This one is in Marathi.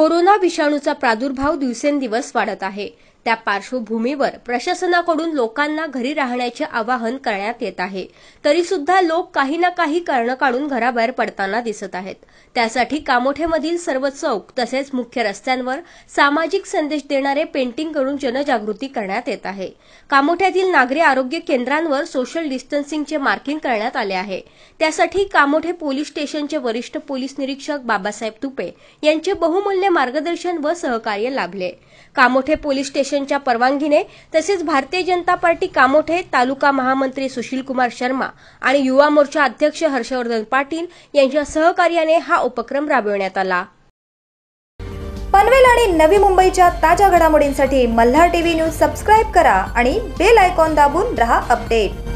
कोरोना विषाणूचा प्रादुर्भाव दिवसेंदिवस वाढत आहे त्या पार्श्वभूमीवर प्रशासनाकडून लोकांना घरी राहण्याचे आवाहन करण्यात येत आहे तरीसुद्धा लोक काही ना काही कारण काढून घराबाहेर पडताना दिसत आहेत त्यासाठी कामोठेमधील सर्व चौक तसेच मुख्य रस्त्यांवर सामाजिक संदेश देणारे पेंटिंग करून जनजागृती करण्यात येत आहे कामोठ्यातील नागरी आरोग्य केंद्रांवर सोशल डिस्टन्सिंगचे मार्किंग करण्यात आले आहे त्यासाठी कामोठे पोलीस स्टेशनचे वरिष्ठ पोलीस निरीक्षक बाबासाहेब तुपे यांचे बहुमूल्य मार्गदर्शन व सहकार्य लाभले कामोठे पोलीस स्टेशन परवानगीने तसेच भारतीय जनता पार्टी कामोठे तालुका महामंत्री सुशीलकुमार शर्मा आणि युवा मोर्चा अध्यक्ष हर्षवर्धन पाटील यांच्या सहकार्याने हा उपक्रम राबविण्यात आला पनवेल आणि नवी मुंबईच्या ताज्या घडामोडींसाठी मल्हार टीव्ही न्यूज सबस्क्राईब करा आणि बेल आयकॉन दाबून रहा अपडेट